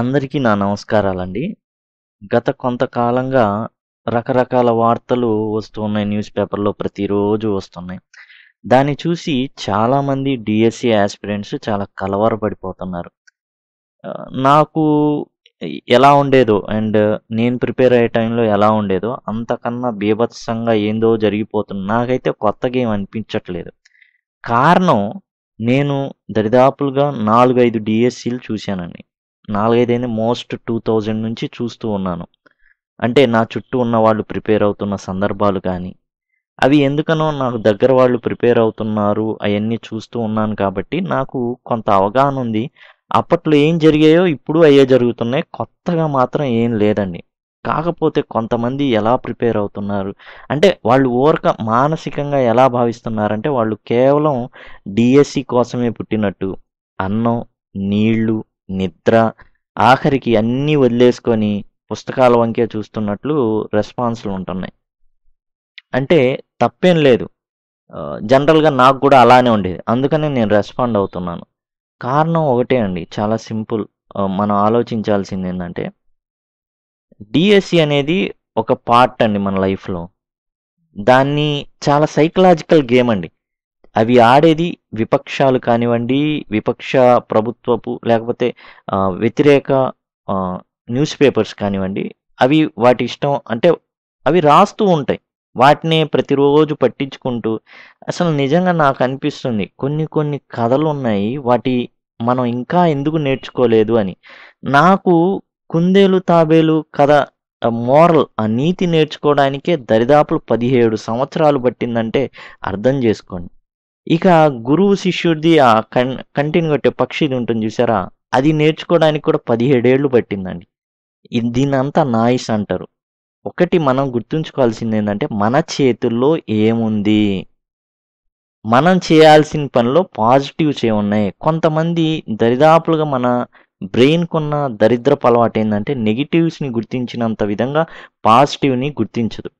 అందరికీ నా నమస్కారాలండి గత కొంతకాలంగా రకరకాల వార్తలు వస్తున్నాయి న్యూస్ పేపర్లో ప్రతిరోజు వస్తున్నాయి దాన్ని చూసి చాలామంది డిఎస్సి యాస్పిరెంట్స్ చాలా కలవరపడిపోతున్నారు నాకు ఎలా ఉండేదో అండ్ నేను ప్రిపేర్ అయ్యే టైంలో ఎలా ఉండేదో అంతకన్నా బీభత్సంగా ఏందో జరిగిపోతుంది నాకైతే కొత్తగా ఏం అనిపించట్లేదు కారణం నేను దరిదాపులుగా నాలుగైదు డిఎస్సీలు చూశానండి నాలుగైదేంది మోస్ట్ టూ థౌజండ్ నుంచి చూస్తూ ఉన్నాను అంటే నా చుట్టూ ఉన్న వాళ్ళు ప్రిపేర్ అవుతున్న సందర్భాలు కానీ అవి ఎందుకనో నాకు దగ్గర వాళ్ళు ప్రిపేర్ అవుతున్నారు అవన్నీ చూస్తూ ఉన్నాను కాబట్టి నాకు కొంత అవగాహన ఉంది అప్పట్లో ఏం జరిగాయో ఇప్పుడు అయ్యే జరుగుతున్నాయి కొత్తగా మాత్రం ఏం లేదండి కాకపోతే కొంతమంది ఎలా ప్రిపేర్ అవుతున్నారు అంటే వాళ్ళు ఓరక మానసికంగా ఎలా భావిస్తున్నారంటే వాళ్ళు కేవలం డిఎస్సి e కోసమే పుట్టినట్టు అన్నం నీళ్లు నిద్ర ఆఖరికి అన్నీ వదిలేసుకొని పుస్తకాల వంకే చూస్తున్నట్లు రెస్పాన్స్లు ఉంటున్నాయి అంటే తప్పేం లేదు జనరల్గా నాకు కూడా అలానే ఉండేది అందుకనే నేను రెస్పాండ్ అవుతున్నాను కారణం ఒకటే అండి చాలా సింపుల్ మనం ఆలోచించాల్సింది ఏంటంటే డిఎస్సి అనేది ఒక పార్ట్ అండి మన లైఫ్లో దాన్ని చాలా సైకలాజికల్ గేమ్ అండి అవి ఆడేది విపక్షాలు కానివ్వండి విపక్ష ప్రభుత్వపు లేకపోతే వ్యతిరేక న్యూస్ పేపర్స్ కానివ్వండి అవి వాటి ఇష్టం అంటే అవి రాస్తూ ఉంటాయి వాటిని ప్రతిరోజు పట్టించుకుంటూ అసలు నిజంగా నాకు అనిపిస్తుంది కొన్ని కొన్ని కథలు ఉన్నాయి వాటి మనం ఇంకా ఎందుకు నేర్చుకోలేదు అని నాకు కుందేలు తాబేలు కథ మోరల్ ఆ నీతి నేర్చుకోవడానికే దరిదాపులు పదిహేడు సంవత్సరాలు పట్టిందంటే అర్థం చేసుకోండి ఇక గురువు శిష్యుడిది ఆ కన్ కంటిని కొట్టే పక్షిది ఉంటుంది చూసారా అది నేర్చుకోవడానికి కూడా పదిహేడేళ్ళు పట్టిందండి దీనంతా నాయిస్ అంటారు ఒకటి మనం గుర్తుంచుకోవాల్సింది ఏంటంటే మన చేతుల్లో ఏముంది మనం చేయాల్సిన పనిలో పాజిటివ్స్ ఏమున్నాయి కొంతమంది దరిదాపులుగా మన బ్రెయిన్కున్న దరిద్రపు అలవాటు ఏంటంటే నెగిటివ్స్ని గుర్తించినంత విధంగా పాజిటివ్ని గుర్తించదు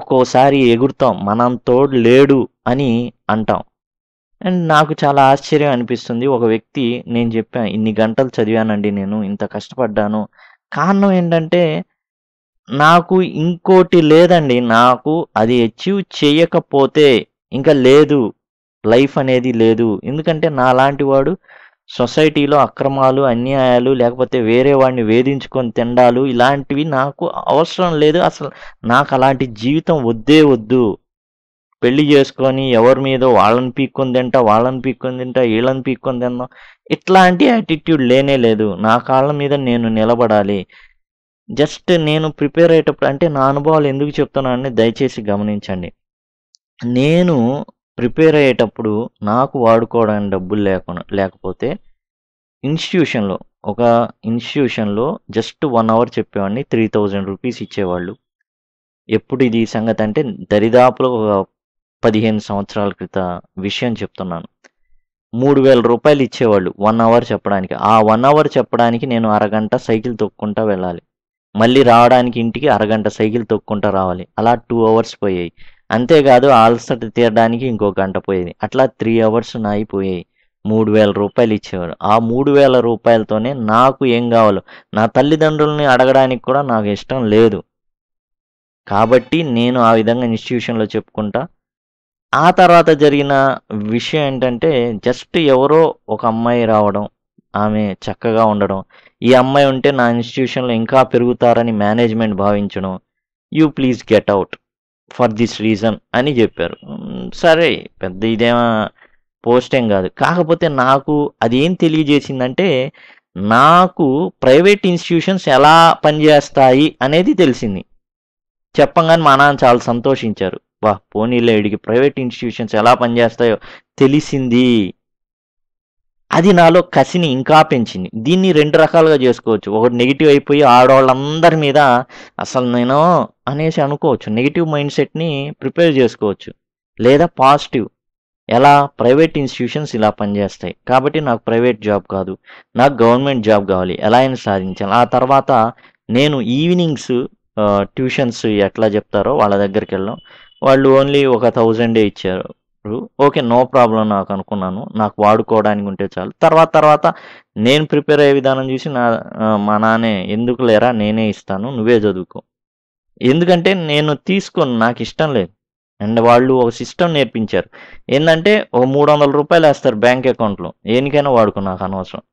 ఒక్కోసారి ఎగురుతాం మనంతోడు లేడు అని అంటాం అండ్ నాకు చాలా ఆశ్చర్యం అనిపిస్తుంది ఒక వ్యక్తి నేను చెప్పాను ఇన్ని గంటలు చదివానండి నేను ఇంత కష్టపడ్డాను కారణం ఏంటంటే నాకు ఇంకోటి లేదండి నాకు అది అచీవ్ చేయకపోతే ఇంకా లేదు లైఫ్ అనేది లేదు ఎందుకంటే లాంటి వాడు సొసైటీలో అక్రమాలు అన్యాయాలు లేకపోతే వేరే వాడిని వేధించుకొని తిండాలు ఇలాంటివి నాకు అవసరం లేదు అసలు నాకు అలాంటి జీవితం వద్దే వద్దు పెళ్లి చేసుకొని ఎవరి మీద వాళ్ళని పీక్కొని తింటా వాళ్ళని పీక్కొని తింటా వీళ్ళని పీక్కొని తిన్నా ఇట్లాంటి యాటిట్యూడ్ లేనే లేదు నా కాళ్ళ మీద నేను నిలబడాలి జస్ట్ నేను ప్రిపేర్ అయ్యేటప్పుడు అంటే నా అనుభవాలు ఎందుకు చెప్తున్నానని దయచేసి గమనించండి నేను ప్రిపేర్ అయ్యేటప్పుడు నాకు వాడుకోవడానికి డబ్బులు లేకుండా లేకపోతే ఇన్స్టిట్యూషన్లో ఒక ఇన్స్టిట్యూషన్లో జస్ట్ వన్ అవర్ చెప్పేవాడిని త్రీ థౌజండ్ రూపీస్ ఇచ్చేవాళ్ళు ఎప్పుడు ఇది సంగతి అంటే దరిదాపులో ఒక పదిహేను సంవత్సరాల క్రిత విషయం చెప్తున్నాను మూడు వేల రూపాయలు ఇచ్చేవాళ్ళు వన్ అవర్ చెప్పడానికి ఆ వన్ అవర్ చెప్పడానికి నేను అరగంట సైకిల్ తొక్కుంటా వెళ్ళాలి మళ్ళీ రావడానికి ఇంటికి అరగంట సైకిల్ తొక్కుంటా రావాలి అలా టూ అవర్స్ పోయాయి అంతేకాదు అలసట తీరడానికి ఇంకో గంట పోయేది అట్లా త్రీ అవర్స్ నాయి పోయాయి మూడు వేల రూపాయలు ఇచ్చేవారు ఆ మూడు వేల రూపాయలతోనే నాకు ఏం కావాలో నా తల్లిదండ్రుల్ని అడగడానికి కూడా నాకు ఇష్టం లేదు కాబట్టి నేను ఆ విధంగా ఇన్స్టిట్యూషన్లో చెప్పుకుంటా ఆ తర్వాత జరిగిన విషయం ఏంటంటే జస్ట్ ఎవరో ఒక అమ్మాయి రావడం ఆమె చక్కగా ఉండడం ఈ అమ్మాయి ఉంటే నా ఇన్స్టిట్యూషన్లో ఇంకా పెరుగుతారని మేనేజ్మెంట్ భావించడం you please get out for this reason అని చెప్పారు సరే పెద్ద ఇదేమో పోస్ట్ ఏం కాదు కాకపోతే నాకు అదేం తెలియజేసిందంటే నాకు ప్రైవేట్ ఇన్స్టిట్యూషన్స్ ఎలా పనిచేస్తాయి అనేది తెలిసింది చెప్పంగానే మా నాన్న చాలా సంతోషించారు వా పోనీలే లేడికి ప్రైవేట్ ఇన్స్టిట్యూషన్స్ ఎలా పనిచేస్తాయో తెలిసింది అది నాలో కసిని ఇంకా పెంచింది దీన్ని రెండు రకాలుగా చేసుకోవచ్చు ఒకటి నెగిటివ్ అయిపోయి ఆడవాళ్ళందరి మీద అసలు నేను అనేసి అనుకోవచ్చు నెగిటివ్ మైండ్ సెట్ని ప్రిపేర్ చేసుకోవచ్చు లేదా పాజిటివ్ ఎలా ప్రైవేట్ ఇన్స్టిట్యూషన్స్ ఇలా పనిచేస్తాయి కాబట్టి నాకు ప్రైవేట్ జాబ్ కాదు నాకు గవర్నమెంట్ జాబ్ కావాలి ఎలా అయినా సాధించాలి ఆ తర్వాత నేను ఈవినింగ్స్ ట్యూషన్స్ ఎట్లా చెప్తారో వాళ్ళ దగ్గరికి వెళ్ళాం వాళ్ళు ఓన్లీ ఒక థౌజండే ఇచ్చారు ఓకే నో ప్రాబ్లం నాకు అనుకున్నాను నాకు వాడుకోవడానికి ఉంటే చాలు తర్వాత తర్వాత నేను ప్రిపేర్ అయ్యే విధానం చూసి నా మా నాన్నే ఎందుకు లేరా నేనే ఇస్తాను నువ్వే చదువుకో ఎందుకంటే నేను తీసుకోను నాకు ఇష్టం లేదు అండ్ వాళ్ళు ఒక సిస్టమ్ నేర్పించారు ఏంటంటే ఒక మూడు వందల రూపాయలు వేస్తారు బ్యాంక్ అకౌంట్లో ఏనికైనా వాడుకో నాకు అనవసరం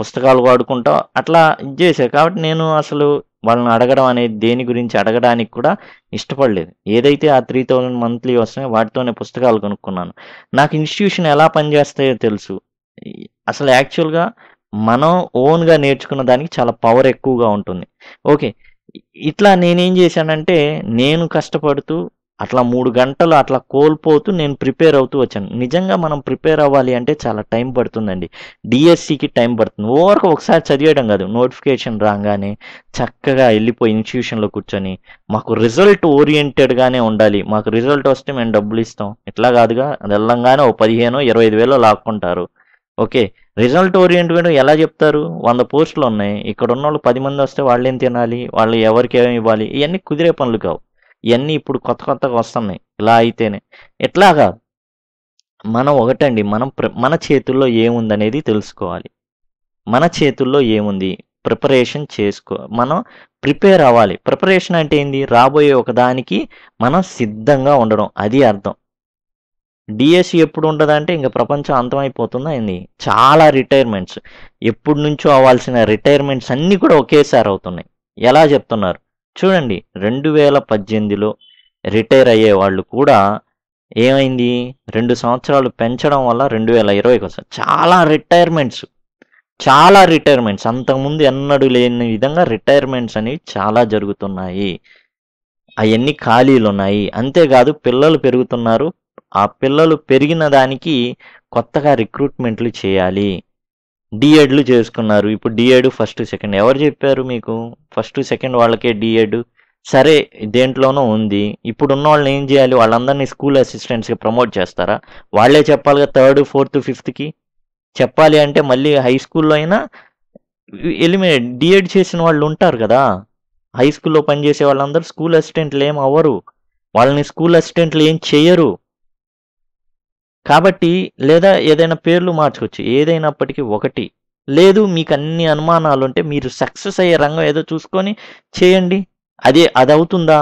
పుస్తకాలు వాడుకుంటా అట్లా ఇది చేశారు కాబట్టి నేను అసలు వాళ్ళని అడగడం అనేది దేని గురించి అడగడానికి కూడా ఇష్టపడలేదు ఏదైతే ఆ త్రీ థౌజండ్ మంత్లీ వస్తున్నాయో వాటితోనే పుస్తకాలు కొనుక్కున్నాను నాకు ఇన్స్టిట్యూషన్ ఎలా పనిచేస్తాయో తెలుసు అసలు యాక్చువల్గా మనం ఓన్గా నేర్చుకున్న దానికి చాలా పవర్ ఎక్కువగా ఉంటుంది ఓకే ఇట్లా నేనేం చేశానంటే నేను కష్టపడుతూ అట్లా మూడు గంటలు అట్లా కోల్పోతూ నేను ప్రిపేర్ అవుతూ వచ్చాను నిజంగా మనం ప్రిపేర్ అవ్వాలి అంటే చాలా టైం పడుతుందండి డిఎస్సికి టైం పడుతుంది ఓవర్ ఒకసారి చదివేయడం కాదు నోటిఫికేషన్ రాగానే చక్కగా వెళ్ళిపోయి ఇన్స్టిట్యూషన్లో కూర్చొని మాకు రిజల్ట్ ఓరియంటెడ్గానే ఉండాలి మాకు రిజల్ట్ వస్తే మేము డబ్బులు ఇస్తాం ఇట్లా కాదుగా అది వెళ్ళంగానే ఓ పదిహేను ఇరవై ఐదు వేలు లాక్కుంటారు ఓకే రిజల్ట్ ఓరియంటెడ్ ఎలా చెప్తారు వంద పోస్టులు ఉన్నాయి ఇక్కడ ఉన్న వాళ్ళు పది మంది వస్తే వాళ్ళు ఏం తినాలి వాళ్ళు ఎవరికి ఏమి ఇవ్వాలి ఇవన్నీ కుదిరే పనులు కావు ఇవన్నీ ఇప్పుడు కొత్త కొత్తగా వస్తున్నాయి ఇలా అయితేనే ఎట్లాగా మనం ఒకటండి మనం మన చేతుల్లో ఏముందనేది తెలుసుకోవాలి మన చేతుల్లో ఏముంది ప్రిపరేషన్ చేసుకో మనం ప్రిపేర్ అవ్వాలి ప్రిపరేషన్ అంటే ఏంది రాబోయే ఒకదానికి మనం సిద్ధంగా ఉండడం అది అర్థం డిఎస్సి ఎప్పుడు ఉండదంటే ఇంకా ప్రపంచం అంతమైపోతుందా ఏంది చాలా రిటైర్మెంట్స్ ఎప్పటి నుంచో అవ్వాల్సిన రిటైర్మెంట్స్ అన్నీ కూడా ఒకేసారి అవుతున్నాయి ఎలా చెప్తున్నారు చూడండి రెండు వేల పద్దెనిమిదిలో రిటైర్ అయ్యే వాళ్ళు కూడా ఏమైంది రెండు సంవత్సరాలు పెంచడం వల్ల రెండు వేల ఇరవైకి వస్తుంది చాలా రిటైర్మెంట్స్ చాలా రిటైర్మెంట్స్ అంతకుముందు ఎన్నడూ లేని విధంగా రిటైర్మెంట్స్ అనేవి చాలా జరుగుతున్నాయి అవన్నీ ఖాళీలు ఉన్నాయి అంతేకాదు పిల్లలు పెరుగుతున్నారు ఆ పిల్లలు పెరిగిన దానికి కొత్తగా రిక్రూట్మెంట్లు చేయాలి డిఎడ్లు చేసుకున్నారు ఇప్పుడు డిఎడ్ ఫస్ట్ సెకండ్ ఎవరు చెప్పారు మీకు ఫస్ట్ సెకండ్ వాళ్ళకే డిఎడ్ సరే దేంట్లోనూ ఉంది ఇప్పుడు ఉన్న వాళ్ళని ఏం చేయాలి వాళ్ళందరినీ స్కూల్ అసిస్టెంట్స్కి ప్రమోట్ చేస్తారా వాళ్ళే చెప్పాలిగా థర్డ్ ఫోర్త్ ఫిఫ్త్కి చెప్పాలి అంటే మళ్ళీ హై స్కూల్లో అయినా ఎలిమినేట్ డిఎడ్ చేసిన వాళ్ళు ఉంటారు కదా హై స్కూల్లో పనిచేసే వాళ్ళందరూ స్కూల్ అసిస్టెంట్లు ఏం అవ్వరు వాళ్ళని స్కూల్ అసిస్టెంట్లు ఏం చేయరు కాబట్టి లేదా ఏదైనా పేర్లు మార్చుకోవచ్చు ఏదైనప్పటికీ ఒకటి లేదు మీకు అన్ని అనుమానాలు ఉంటే మీరు సక్సెస్ అయ్యే రంగం ఏదో చూసుకొని చేయండి అదే అది అవుతుందా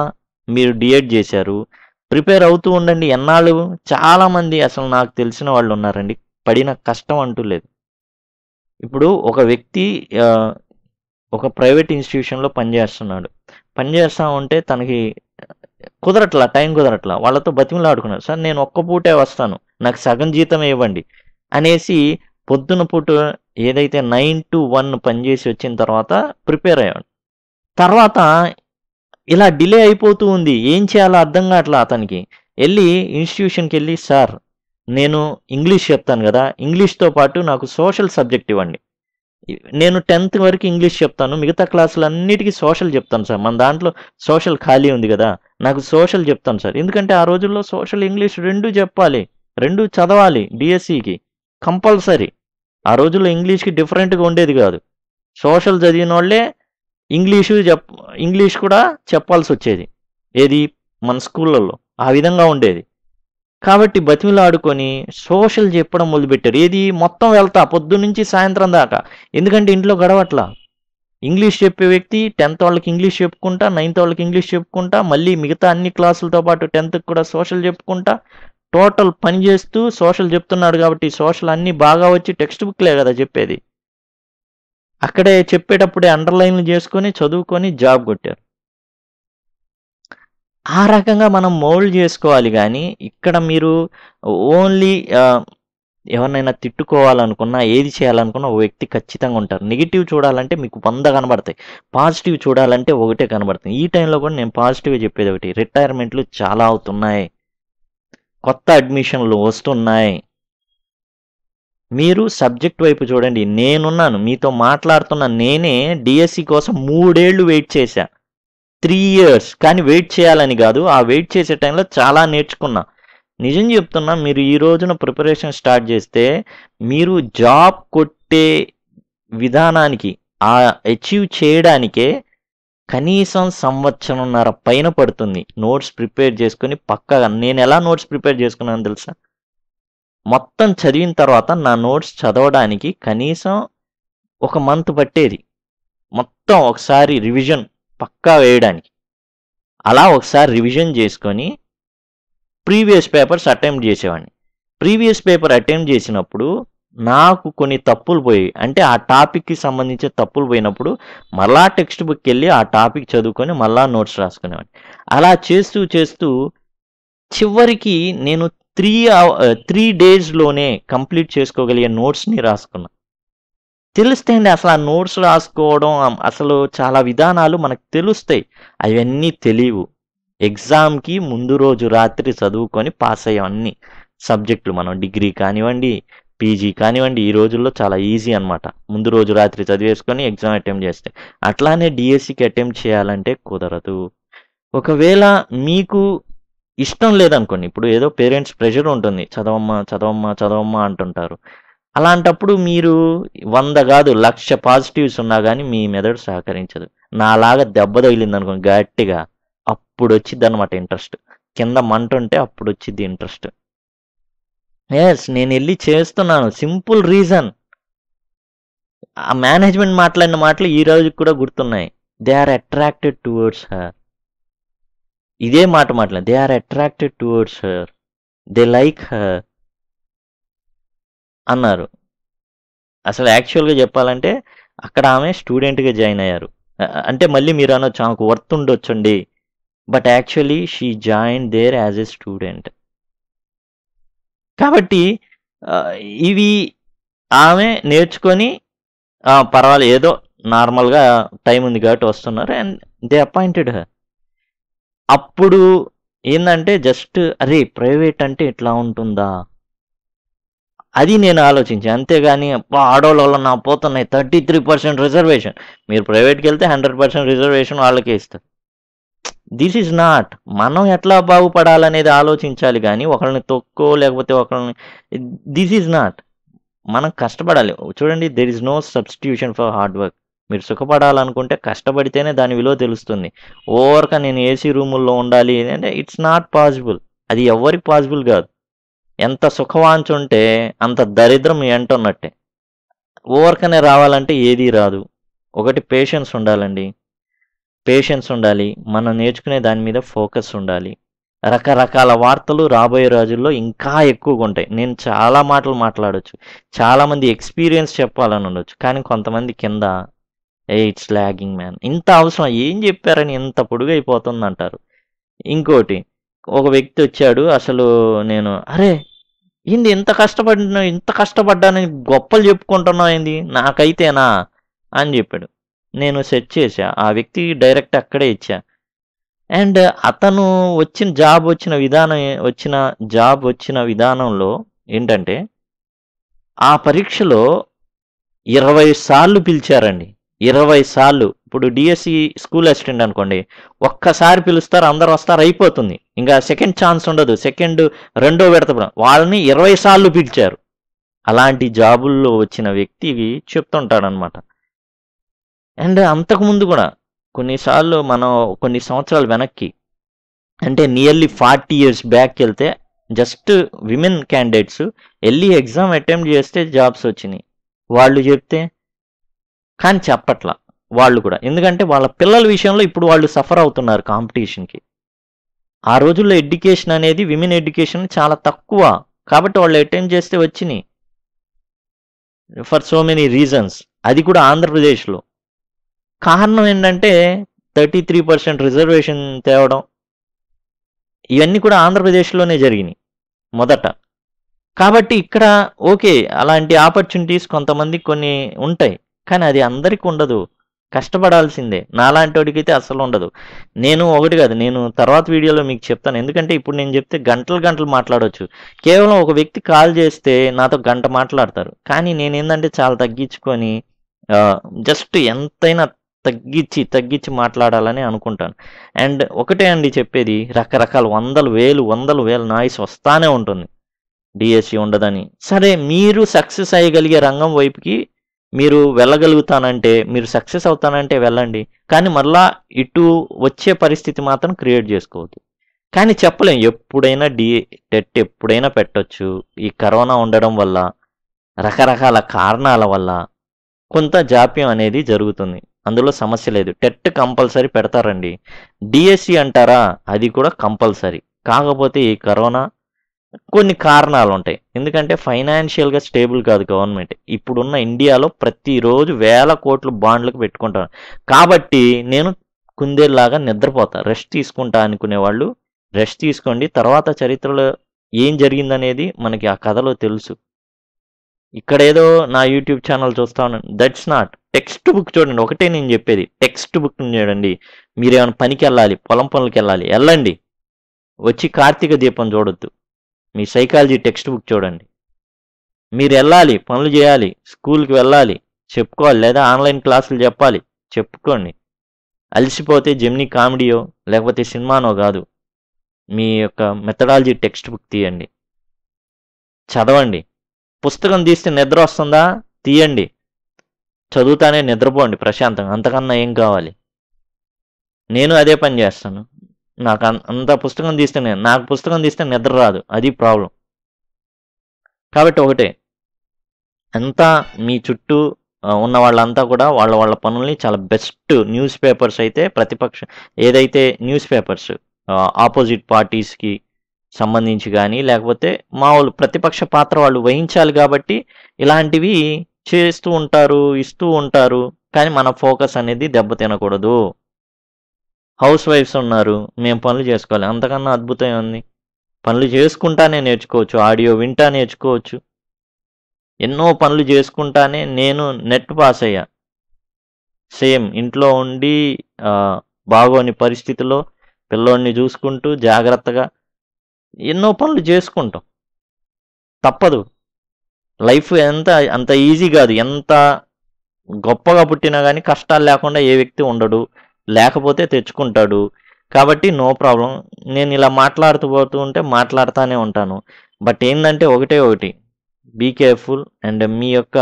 మీరు డిఎడ్ చేశారు ప్రిపేర్ అవుతూ ఉండండి ఎన్నాళ్ళు చాలామంది అసలు నాకు తెలిసిన వాళ్ళు ఉన్నారండి పడిన కష్టం అంటూ లేదు ఇప్పుడు ఒక వ్యక్తి ఒక ప్రైవేట్ ఇన్స్టిట్యూషన్లో పనిచేస్తున్నాడు పనిచేస్తూ ఉంటే తనకి కుదరట్లా టైం కుదరట్లా వాళ్ళతో ఆడుకున్నారు సార్ నేను ఒక్క పూటే వస్తాను నాకు సగం జీతం ఇవ్వండి అనేసి పొద్దున పూట ఏదైతే నైన్ టు వన్ పనిచేసి వచ్చిన తర్వాత ప్రిపేర్ అయ్యాడు తర్వాత ఇలా డిలే అయిపోతూ ఉంది ఏం చేయాలో అర్థం కావట్లా అతనికి వెళ్ళి ఇన్స్టిట్యూషన్కి వెళ్ళి సార్ నేను ఇంగ్లీష్ చెప్తాను కదా ఇంగ్లీష్తో పాటు నాకు సోషల్ సబ్జెక్ట్ ఇవ్వండి నేను టెన్త్ వరకు ఇంగ్లీష్ చెప్తాను మిగతా క్లాసులు అన్నిటికీ సోషల్ చెప్తాను సార్ మన దాంట్లో సోషల్ ఖాళీ ఉంది కదా నాకు సోషల్ చెప్తాను సార్ ఎందుకంటే ఆ రోజుల్లో సోషల్ ఇంగ్లీష్ రెండు చెప్పాలి రెండు చదవాలి డిఎస్సికి e కంపల్సరీ ఆ రోజుల్లో ఇంగ్లీష్కి డిఫరెంట్గా ఉండేది కాదు సోషల్ చదివిన వాళ్ళే ఇంగ్లీషు చెప్ ఇంగ్లీష్ కూడా చెప్పాల్సి వచ్చేది ఏది మన స్కూళ్ళల్లో ఆ విధంగా ఉండేది కాబట్టి ఆడుకొని సోషల్ చెప్పడం మొదలుపెట్టారు ఏది మొత్తం వెళ్తా నుంచి సాయంత్రం దాకా ఎందుకంటే ఇంట్లో గడవట్లా ఇంగ్లీష్ చెప్పే వ్యక్తి టెన్త్ వాళ్ళకి ఇంగ్లీష్ చెప్పుకుంటా నైన్త్ వాళ్ళకి ఇంగ్లీష్ చెప్పుకుంటా మళ్ళీ మిగతా అన్ని క్లాసులతో పాటు టెన్త్కి కూడా సోషల్ చెప్పుకుంటా టోటల్ పని చేస్తూ సోషల్ చెప్తున్నాడు కాబట్టి సోషల్ అన్నీ బాగా వచ్చి టెక్స్ట్ బుక్లే కదా చెప్పేది అక్కడే చెప్పేటప్పుడే అండర్లైన్లు చేసుకొని చదువుకొని జాబ్ కొట్టారు ఆ రకంగా మనం మోల్డ్ చేసుకోవాలి కానీ ఇక్కడ మీరు ఓన్లీ ఎవరినైనా తిట్టుకోవాలనుకున్నా ఏది చేయాలనుకున్నా ఒక వ్యక్తి ఖచ్చితంగా ఉంటారు నెగిటివ్ చూడాలంటే మీకు వంద కనబడతాయి పాజిటివ్ చూడాలంటే ఒకటే కనబడుతుంది ఈ టైంలో కూడా నేను పాజిటివ్ చెప్పేది ఒకటి రిటైర్మెంట్లు చాలా అవుతున్నాయి కొత్త అడ్మిషన్లు వస్తున్నాయి మీరు సబ్జెక్ట్ వైపు చూడండి నేనున్నాను మీతో మాట్లాడుతున్న నేనే డిఎస్సి కోసం మూడేళ్లు వెయిట్ చేశా త్రీ ఇయర్స్ కానీ వెయిట్ చేయాలని కాదు ఆ వెయిట్ చేసే టైంలో చాలా నేర్చుకున్నా నిజం చెప్తున్నా మీరు ఈ రోజున ప్రిపరేషన్ స్టార్ట్ చేస్తే మీరు జాబ్ కొట్టే విధానానికి ఆ అచీవ్ చేయడానికే కనీసం సంవత్సరంన్నర పైన పడుతుంది నోట్స్ ప్రిపేర్ చేసుకుని పక్కగా నేను ఎలా నోట్స్ ప్రిపేర్ చేసుకున్నాను తెలుసా మొత్తం చదివిన తర్వాత నా నోట్స్ చదవడానికి కనీసం ఒక మంత్ పట్టేది మొత్తం ఒకసారి రివిజన్ పక్కా వేయడానికి అలా ఒకసారి రివిజన్ చేసుకొని ప్రీవియస్ పేపర్స్ అటెంప్ట్ చేసేవాడిని ప్రీవియస్ పేపర్ అటెంప్ట్ చేసినప్పుడు నాకు కొన్ని తప్పులు పోయి అంటే ఆ టాపిక్కి సంబంధించిన తప్పులు పోయినప్పుడు మళ్ళా టెక్స్ట్ బుక్ వెళ్ళి ఆ టాపిక్ చదువుకొని మళ్ళా నోట్స్ రాసుకునేవాడిని అలా చేస్తూ చేస్తూ చివరికి నేను త్రీ త్రీ డేస్లోనే కంప్లీట్ చేసుకోగలిగే నోట్స్ని రాసుకున్నాను తెలుస్తాయండి అసలు ఆ నోట్స్ రాసుకోవడం అసలు చాలా విధానాలు మనకు తెలుస్తాయి అవన్నీ తెలియవు ఎగ్జామ్కి ముందు రోజు రాత్రి చదువుకొని పాస్ అయ్యే అన్ని సబ్జెక్టులు మనం డిగ్రీ కానివ్వండి పీజీ కానివ్వండి ఈ రోజుల్లో చాలా ఈజీ అనమాట ముందు రోజు రాత్రి చదివేసుకొని ఎగ్జామ్ అటెంప్ట్ చేస్తే అట్లానే డిఎస్సికి అటెంప్ట్ చేయాలంటే కుదరదు ఒకవేళ మీకు ఇష్టం లేదనుకోండి ఇప్పుడు ఏదో పేరెంట్స్ ప్రెషర్ ఉంటుంది చదవమ్మా చదవమ్మా చదవమ్మా అంటుంటారు అలాంటప్పుడు మీరు వంద కాదు లక్ష పాజిటివ్స్ ఉన్నా కానీ మీ మెదడు సహకరించదు నాలాగా దెబ్బ తగిలింది అనుకోండి గట్టిగా అప్పుడు వచ్చింది అనమాట ఇంట్రెస్ట్ కింద మంట ఉంటే అప్పుడు వచ్చింది ఇంట్రెస్ట్ ఎస్ నేను వెళ్ళి చేస్తున్నాను సింపుల్ రీజన్ ఆ మేనేజ్మెంట్ మాట్లాడిన మాటలు ఈ రోజుకి కూడా గుర్తున్నాయి they are attracted towards her ఇదే మాట మాట్లాడి they are attracted towards her they like her అన్నారు అసలు యాక్చువల్గా చెప్పాలంటే అక్కడ ఆమె స్టూడెంట్గా జాయిన్ అయ్యారు అంటే మళ్ళీ మీరు అనొచ్చు ఆమెకు వర్త్ ఉండొచ్చండి but actually she join there as a student కాబట్టి ఇవి ఆమె నేర్చుకొని పర్వాలేదు ఏదో నార్మల్గా టైం ఉంది కాబట్టి వస్తున్నారు అండ్ దే అపాయింటెడ్ హర్ అప్పుడు ఏంటంటే జస్ట్ అరే ప్రైవేట్ అంటే ఇట్లా ఉంటుందా అది నేను ఆలోచించాను అంతేగాని ఆడవాళ్ళ నా పోతున్నాయి థర్టీ త్రీ పర్సెంట్ రిజర్వేషన్ మీరు ప్రైవేట్కి వెళ్తే హండ్రెడ్ పర్సెంట్ రిజర్వేషన్ వాళ్ళకే ఇస్తారు దిస్ ఈజ్ నాట్ మనం ఎట్లా బాగుపడాలనేది ఆలోచించాలి కానీ ఒకరిని తొక్కో లేకపోతే ఒకరిని దిస్ ఈజ్ నాట్ మనం కష్టపడాలి చూడండి there is no substitution for hard work మీరు సుఖపడాలనుకుంటే కష్టపడితేనే దాని విలువ తెలుస్తుంది ఓవర్గా నేను ఏసీ రూముల్లో ఉండాలి అంటే ఇట్స్ నాట్ పాసిబుల్ అది ఎవరికి పాసిబుల్ కాదు ఎంత ఉంటే అంత దరిద్రం ఏంటన్నట్టే ఓవర్కనే రావాలంటే ఏదీ రాదు ఒకటి పేషెన్స్ ఉండాలండి పేషెన్స్ ఉండాలి మనం నేర్చుకునే దాని మీద ఫోకస్ ఉండాలి రకరకాల వార్తలు రాబోయే రోజుల్లో ఇంకా ఎక్కువగా ఉంటాయి నేను చాలా మాటలు మాట్లాడవచ్చు చాలామంది ఎక్స్పీరియన్స్ చెప్పాలని ఉండొచ్చు కానీ కొంతమంది కింద ఏ ఇట్స్ లాగింగ్ మ్యాన్ ఇంత అవసరం ఏం చెప్పారని ఇంత పొడుగైపోతుంది అంటారు ఇంకోటి ఒక వ్యక్తి వచ్చాడు అసలు నేను అరే ఏంది ఇంత కష్టపడిన ఇంత కష్టపడ్డానని గొప్పలు చెప్పుకుంటున్నావు ఏంది నాకైతేనా అని చెప్పాడు నేను సెట్ చేశా ఆ వ్యక్తి డైరెక్ట్ అక్కడే ఇచ్చా అండ్ అతను వచ్చిన జాబ్ వచ్చిన విధానం వచ్చిన జాబ్ వచ్చిన విధానంలో ఏంటంటే ఆ పరీక్షలో ఇరవై సార్లు పిలిచారండి ఇరవై సార్లు ఇప్పుడు డిఎస్సి స్కూల్ అసిస్టెంట్ అనుకోండి ఒక్కసారి పిలుస్తారు అందరు వస్తారు అయిపోతుంది ఇంకా సెకండ్ ఛాన్స్ ఉండదు సెకండ్ రెండో విడత వాళ్ళని ఇరవై సార్లు పిలిచారు అలాంటి జాబుల్లో వచ్చిన వ్యక్తివి చెప్తుంటాడనమాట అండ్ అంతకుముందు కూడా కొన్నిసార్లు మనం కొన్ని సంవత్సరాలు వెనక్కి అంటే నియర్లీ ఫార్టీ ఇయర్స్ బ్యాక్ వెళ్తే జస్ట్ విమెన్ క్యాండిడేట్స్ వెళ్ళి ఎగ్జామ్ అటెంప్ట్ చేస్తే జాబ్స్ వచ్చినాయి వాళ్ళు చెప్తే కానీ చెప్పట్ల వాళ్ళు కూడా ఎందుకంటే వాళ్ళ పిల్లల విషయంలో ఇప్పుడు వాళ్ళు సఫర్ అవుతున్నారు కాంపిటీషన్కి ఆ రోజుల్లో ఎడ్యుకేషన్ అనేది విమెన్ ఎడ్యుకేషన్ చాలా తక్కువ కాబట్టి వాళ్ళు అటెండ్ చేస్తే వచ్చినాయి ఫర్ సో మెనీ రీజన్స్ అది కూడా ఆంధ్రప్రదేశ్లో కారణం ఏంటంటే థర్టీ త్రీ పర్సెంట్ రిజర్వేషన్ తేవడం ఇవన్నీ కూడా ఆంధ్రప్రదేశ్లోనే జరిగినాయి మొదట కాబట్టి ఇక్కడ ఓకే అలాంటి ఆపర్చునిటీస్ కొంతమంది కొన్ని ఉంటాయి కానీ అది అందరికీ ఉండదు కష్టపడాల్సిందే అయితే అసలు ఉండదు నేను ఒకటి కాదు నేను తర్వాత వీడియోలో మీకు చెప్తాను ఎందుకంటే ఇప్పుడు నేను చెప్తే గంటలు గంటలు మాట్లాడవచ్చు కేవలం ఒక వ్యక్తి కాల్ చేస్తే నాతో గంట మాట్లాడతారు కానీ నేను ఏంటంటే చాలా తగ్గించుకొని జస్ట్ ఎంతైనా తగ్గించి తగ్గించి మాట్లాడాలని అనుకుంటాను అండ్ ఒకటే అండి చెప్పేది రకరకాల వందలు వేలు వందలు వేలు నాయిస్ వస్తానే ఉంటుంది డిఎస్సి ఉండదని సరే మీరు సక్సెస్ అయ్యగలిగే రంగం వైపుకి మీరు వెళ్ళగలుగుతానంటే మీరు సక్సెస్ అవుతానంటే వెళ్ళండి కానీ మరలా ఇటు వచ్చే పరిస్థితి మాత్రం క్రియేట్ చేసుకోవద్దు కానీ చెప్పలేం ఎప్పుడైనా డి టెట్ ఎప్పుడైనా పెట్టొచ్చు ఈ కరోనా ఉండడం వల్ల రకరకాల కారణాల వల్ల కొంత జాప్యం అనేది జరుగుతుంది అందులో సమస్య లేదు టెట్ కంపల్సరీ పెడతారండి డిఎస్సి అంటారా అది కూడా కంపల్సరీ కాకపోతే ఈ కరోనా కొన్ని కారణాలు ఉంటాయి ఎందుకంటే ఫైనాన్షియల్గా స్టేబుల్ కాదు గవర్నమెంట్ ఇప్పుడున్న ఇండియాలో ప్రతిరోజు వేల కోట్లు బాండ్లకు పెట్టుకుంటాను కాబట్టి నేను కుందేలాగా నిద్రపోతా రెస్ట్ తీసుకుంటా అనుకునే వాళ్ళు రెస్ట్ తీసుకోండి తర్వాత చరిత్రలో ఏం జరిగిందనేది మనకి ఆ కథలో తెలుసు ఇక్కడ ఏదో నా యూట్యూబ్ ఛానల్ చూస్తా ఉన్నాను దట్స్ నాట్ టెక్స్ట్ బుక్ చూడండి ఒకటే నేను చెప్పేది టెక్స్ట్ బుక్ చూడండి మీరు ఏమైనా పనికి వెళ్ళాలి పొలం పనులకి వెళ్ళాలి వెళ్ళండి వచ్చి కార్తీక దీపం చూడొద్దు మీ సైకాలజీ టెక్స్ట్ బుక్ చూడండి మీరు వెళ్ళాలి పనులు చేయాలి స్కూల్కి వెళ్ళాలి చెప్పుకోవాలి లేదా ఆన్లైన్ క్లాసులు చెప్పాలి చెప్పుకోండి అలసిపోతే జెమ్ని కామెడీయో లేకపోతే సినిమానో కాదు మీ యొక్క మెథడాలజీ టెక్స్ట్ బుక్ తీయండి చదవండి పుస్తకం తీస్తే నిద్ర వస్తుందా తీయండి చదువుతానే నిద్రపోండి ప్రశాంతంగా అంతకన్నా ఏం కావాలి నేను అదే పని చేస్తాను నాకు అంత పుస్తకం తీస్తే నాకు పుస్తకం తీస్తే నిద్ర రాదు అది ప్రాబ్లం కాబట్టి ఒకటే అంతా మీ చుట్టూ ఉన్న వాళ్ళంతా కూడా వాళ్ళ వాళ్ళ పనుల్ని చాలా బెస్ట్ న్యూస్ పేపర్స్ అయితే ప్రతిపక్ష ఏదైతే న్యూస్ పేపర్స్ ఆపోజిట్ పార్టీస్కి సంబంధించి కానీ లేకపోతే వాళ్ళు ప్రతిపక్ష పాత్ర వాళ్ళు వహించాలి కాబట్టి ఇలాంటివి చేస్తూ ఉంటారు ఇస్తూ ఉంటారు కానీ మన ఫోకస్ అనేది దెబ్బతినకూడదు హౌస్ వైఫ్స్ ఉన్నారు మేము పనులు చేసుకోవాలి అంతకన్నా అద్భుతం ఉంది పనులు చేసుకుంటానే నేర్చుకోవచ్చు ఆడియో వింటా నేర్చుకోవచ్చు ఎన్నో పనులు చేసుకుంటానే నేను నెట్ పాస్ అయ్యా సేమ్ ఇంట్లో ఉండి బాగోని పరిస్థితిలో పిల్లోడిని చూసుకుంటూ జాగ్రత్తగా ఎన్నో పనులు చేసుకుంటాం తప్పదు లైఫ్ ఎంత అంత ఈజీ కాదు ఎంత గొప్పగా పుట్టినా కానీ కష్టాలు లేకుండా ఏ వ్యక్తి ఉండడు లేకపోతే తెచ్చుకుంటాడు కాబట్టి నో ప్రాబ్లం నేను ఇలా మాట్లాడుతూ పోతూ ఉంటే మాట్లాడుతూనే ఉంటాను బట్ ఏంటంటే ఒకటే ఒకటి బీ కేర్ఫుల్ అండ్ మీ యొక్క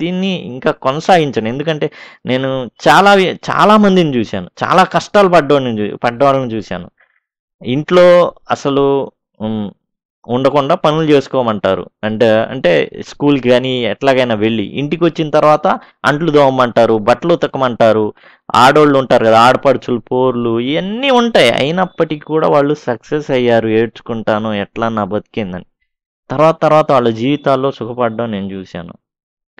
దీన్ని ఇంకా కొనసాగించండి ఎందుకంటే నేను చాలా చాలా మందిని చూశాను చాలా కష్టాలు చూ పడ్డవాళ్ళని చూశాను ఇంట్లో అసలు ఉండకుండా పనులు చేసుకోమంటారు అండ్ అంటే స్కూల్కి కానీ ఎట్లాగైనా వెళ్ళి ఇంటికి వచ్చిన తర్వాత అంట్లు దోమంటారు బట్టలు ఉతకమంటారు ఆడోళ్ళు ఉంటారు కదా ఆడపడుచులు పోర్లు ఇవన్నీ ఉంటాయి అయినప్పటికీ కూడా వాళ్ళు సక్సెస్ అయ్యారు ఏడ్చుకుంటాను ఎట్లా నా బతికిందని తర్వాత తర్వాత వాళ్ళ జీవితాల్లో సుఖపడడం నేను చూశాను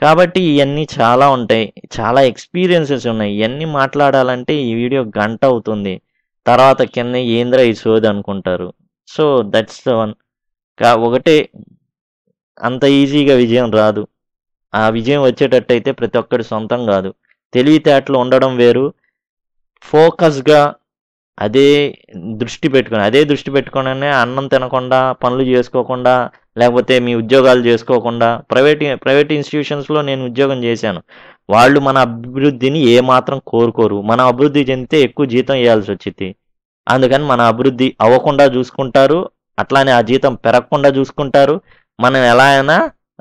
కాబట్టి ఇవన్నీ చాలా ఉంటాయి చాలా ఎక్స్పీరియన్సెస్ ఉన్నాయి ఇవన్నీ మాట్లాడాలంటే ఈ వీడియో గంట అవుతుంది తర్వాత కింద ఏంద్ర ఈ సోది అనుకుంటారు సో దట్స్ ద వన్ కా ఒకటే అంత ఈజీగా విజయం రాదు ఆ విజయం వచ్చేటట్టయితే ప్రతి ఒక్కరి సొంతం కాదు తెలివితేటలు ఉండడం వేరు ఫోకస్గా అదే దృష్టి పెట్టుకుని అదే దృష్టి పెట్టుకునే అన్నం తినకుండా పనులు చేసుకోకుండా లేకపోతే మీ ఉద్యోగాలు చేసుకోకుండా ప్రైవేట్ ప్రైవేట్ ఇన్స్టిట్యూషన్స్లో నేను ఉద్యోగం చేశాను వాళ్ళు మన అభివృద్ధిని ఏమాత్రం కోరుకోరు మన అభివృద్ధి చెందితే ఎక్కువ జీతం ఇవ్వాల్సి వచ్చింది అందుకని మన అభివృద్ధి అవ్వకుండా చూసుకుంటారు అట్లానే ఆ జీతం పెరగకుండా చూసుకుంటారు మనం ఎలా అయినా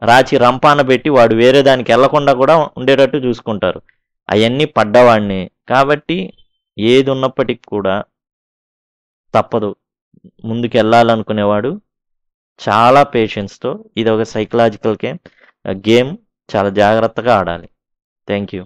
రాచి రంపాన పెట్టి వాడు వేరే దానికి వెళ్లకుండా కూడా ఉండేటట్టు చూసుకుంటారు అవన్నీ పడ్డవాడిని కాబట్టి ఏది ఉన్నప్పటికి కూడా తప్పదు ముందుకు వెళ్ళాలనుకునేవాడు చాలా పేషెన్స్తో ఇది ఒక సైకలాజికల్ గేమ్ గేమ్ చాలా జాగ్రత్తగా ఆడాలి థ్యాంక్ యూ